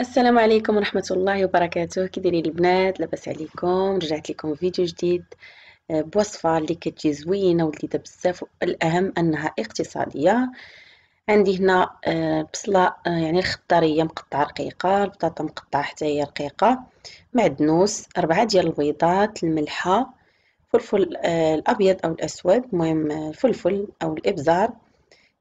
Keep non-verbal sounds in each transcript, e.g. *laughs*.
السلام عليكم ورحمة الله وبركاته كي دايرين البنات لاباس عليكم رجعت لكم فيديو جديد آه، بوصفة اللي كتجي زوينة ولذيذة بزاف والأهم أنها اقتصادية عندي هنا آه، بصلة آه، يعني الخضارية مقطعة رقيقة البطاطا مقطعة حتى هي رقيقة معدنوس أربعة ديال البيضات الملحة فلفل الأبيض أو الأسود المهم الفلفل أو الإبزار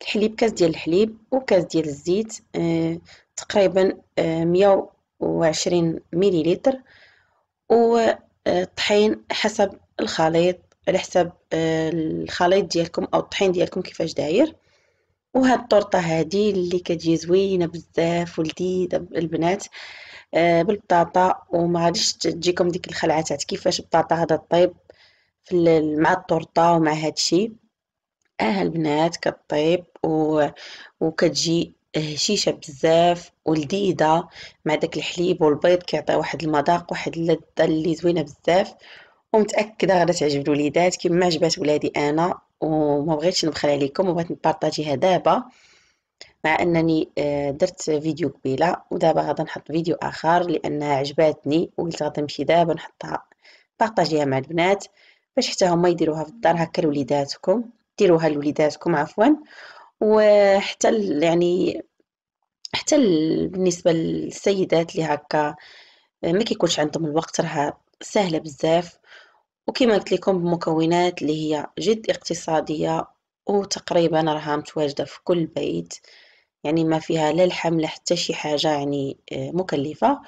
الحليب كاس ديال الحليب وكاس ديال الزيت آه تقريبا آه، مية وعشرين مليلتر والطحين آه، حسب الخليط على حسب آه، الخليط ديالكم او الطحين ديالكم كيفاش داير وهاد الطرطه هادي اللي كتجي زوينه بزاف ولذيذه البنات بالبطاطا وما غاديش تجيكم ديك الخلعه تاع كيفاش البطاطا هذا طيب مع الطرطه ومع هادشي اه البنات كطيب و... وكتجي هشيشه بزاف ولذيذه مع داك الحليب والبيض كيعطي واحد المذاق واحد اللذه اللي زوينه بزاف ومتاكده غادي تعجب الوليدات كما عجبات ولادي انا وما بغيتش نبخل عليكم وبغيت نبارطاجيها دابا مع انني آه، درت فيديو قبيله ودابا غادي نحط فيديو اخر لانها عجباتني وقلت غادي نمشي دابا نحطها بارطاجيها مع البنات باش حتى هما يديروها في الدار هكا لوليداتكم ديروها لوليداتكم عفوا وحتى يعني حتى بالنسبه للسيدات اللي هكا ما كيكونش عندهم الوقت راه سهله بزاف وكما قلت لكم بمكونات اللي هي جد اقتصاديه وتقريبا راها متواجده في كل بيت يعني ما فيها لا لحم لا حتى شي حاجه يعني آه، مكلفه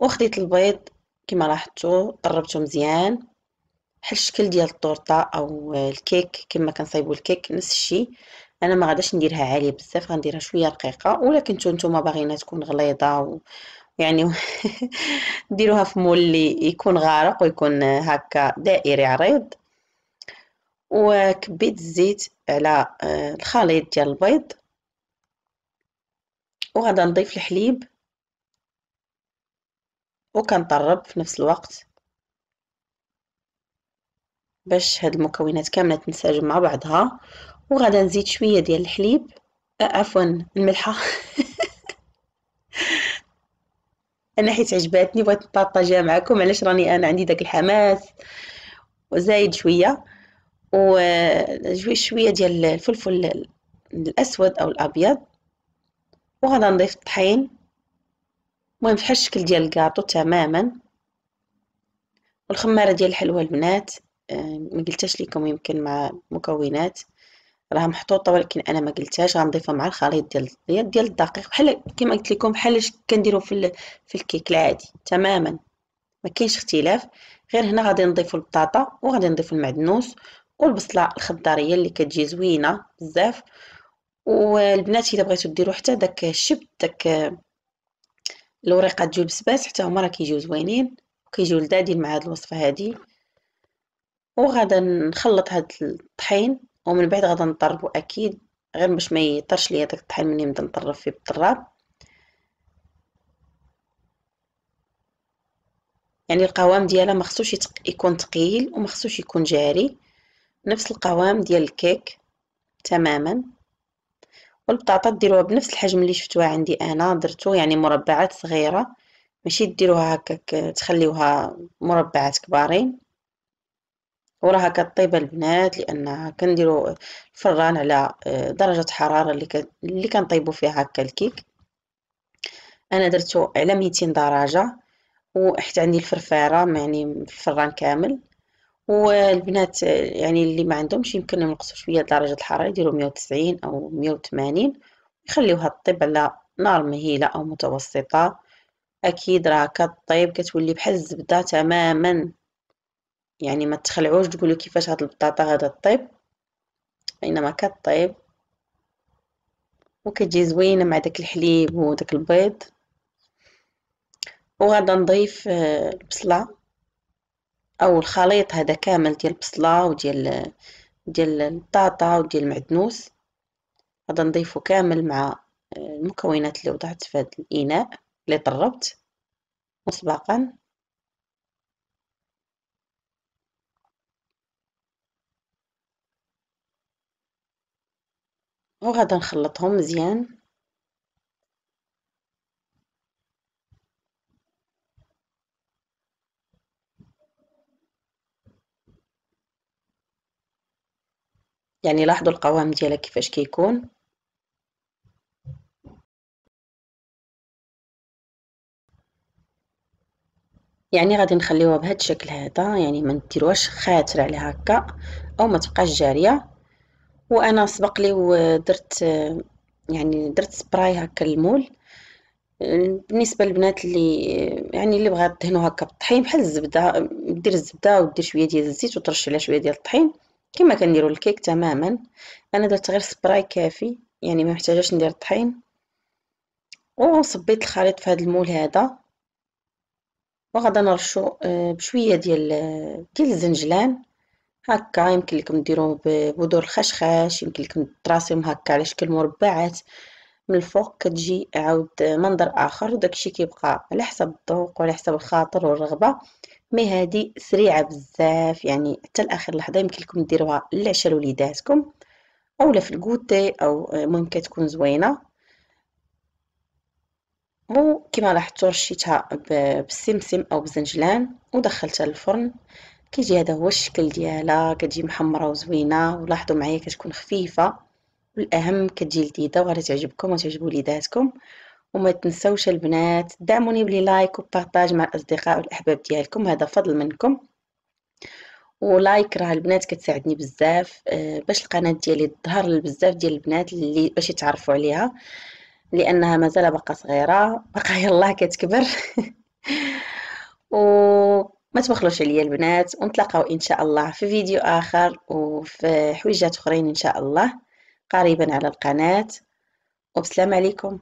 وخديت البيض كما لاحظتوا ضربته مزيان بحال الشكل ديال الطورطه او الكيك كما كنصايبوا الكيك نفس الشيء انا ما غاداش نديرها عاليه بزاف غنديرها شويه رقيقه ولا كنتو نتوما باغينها تكون غليظه و... يعني *laughs* ديروها في مول اللي يكون غارق ويكون هكا دائري عريض وكبيت الزيت على آه، الخليط ديال البيض وغادا نضيف الحليب وكنطرب في نفس الوقت باش هاد المكونات كامله تنسجم مع بعضها وغادا نزيد شويه ديال الحليب آه، عفوا الملحه *laughs* انا حيت عجباتني بغيت نبارطاجيها معكم علاش راني انا عندي داك الحماس وزايد شويه وجوي آه، شويه ديال الفلفل الاسود او الابيض وغادا نضيف الطحين المهم فحال الشكل ديال الكاطو تماما والخماره ديال الحلوى البنات ما قلتهاش لكم يمكن مع مكونات راها محطوطه ولكن انا ما قلتهاش غنضيفها مع الخليط ديال البيض ديال الدقيق بحال كما قلت لكم بحال كنديروا في ال... في الكيك العادي تماما ما كاينش اختلاف غير هنا غادي نضيفوا البطاطا وغادي نضيفوا المعدنوس والبصله الخضاريه اللي كتجي زوينه بزاف والبنات الا بغيتو ديروا حتى داك الشب داك الوريقه ديال البسباس حتى هما راه كيجيو زوينين وكيجيو لذاذين مع هذه الوصفه هذه وغادا نخلط هاد الطحين ومن بعد غادا نطربو اكيد غير باش ما يطرش ليا داك الطحين ملي نبدا نطرب فيه بالطراب يعني القوام ديالها ما خصوش يكون ثقيل وما خصوش يكون جاري نفس القوام ديال الكيك تماما والبطاطا ديروها بنفس الحجم اللي شفتوها عندي انا درتو يعني مربعات صغيره ماشي ديروها هكاك تخليوها مربعات كبارين وراها كطيبه البنات لان كنديروا الفران على آه، درجه حراره اللي كنطيبو كنطيبوا فيها هكا الكيك انا درتو على 200 درجه وحيت عندي الفرفاره يعني الفران كامل والبنات آه، يعني اللي ما عندهمش يمكن ينقصوا شويه درجه الحراره يديروا 190 او 180 يخليوها تطيب على نار مهيله او متوسطه اكيد راه كطيب كتولي بحال الزبده تماما يعني ما تخلعوش تقولوا كيفاش هاد البطاطا هذا طيب انما كطيب وكتجي زوينه مع داك الحليب وداك البيض وغادا نضيف آه، البصله او الخليط هذا كامل ديال البصله وديال ديال البطاطا وديال المعدنوس غادا نضيفه كامل مع آه، المكونات اللي وضعت في هذا الاناء اللي طربت مسبقا وغادي نخلطهم مزيان يعني لاحظوا القوام ديالها كيفاش كيكون يعني غادي نخليوها بهذا الشكل هذا يعني ما نديروهاش خاتره عليها هكا او ما تبقاش جاريه وانا سبق لي ودرت يعني درت سبراي هكا المول بالنسبه للبنات اللي يعني اللي بغات تدهنوا هكا بالطحين بحال الزبده دير الزبده ودير شويه ديال الزيت وترش عليها شويه ديال الطحين كما كنديرو الكيك تماما انا درت غير سبراي كافي يعني ما محتاجاش ندير الطحين وصبيت الخليط في هذا المول هذا وغادي نرشو آه، بشويه ديال آه، ديال الزنجلان هكا يمكن لكم ديرو ببذور الخشخاش يمكن لكم تراسيهم هكا على شكل مربعات من الفوق كتجي عاود منظر اخر وداكشي كيبقى على حسب الذوق وعلى حسب الخاطر والرغبه مي هادي سريعه بزاف يعني حتى لاخر لحظه يمكن لكم ديروها للعشاء لوليداتكم اولا في الكوتي او ممكن تكون زوينه وكما لاحظتوا رشيتها بالسمسم او بزنجلان ودخلتها للفرن كيجي هذا هو الشكل ديالها كتجي محمره وزوينه ولاحظوا معايا كتكون خفيفه والاهم كتجي لذيذه وغادي تعجبكم وتعجب وليداتكم وما تنسوش البنات دعموني بلي لايك وبارطاج مع الاصدقاء والاحباب ديالكم هذا فضل منكم ولايك راه البنات كتساعدني بزاف آه، باش القناه ديالي تظهر لبزاف ديال البنات اللي باش يتعرفوا عليها لانها مازال باقا صغيره باقا يلاه كتكبر *laughs* و ما تبخلوش عليا البنات ونتلاقاو ان شاء الله في فيديو اخر وفي حويجات اخرين ان شاء الله قريبا على القناه وبسلام عليكم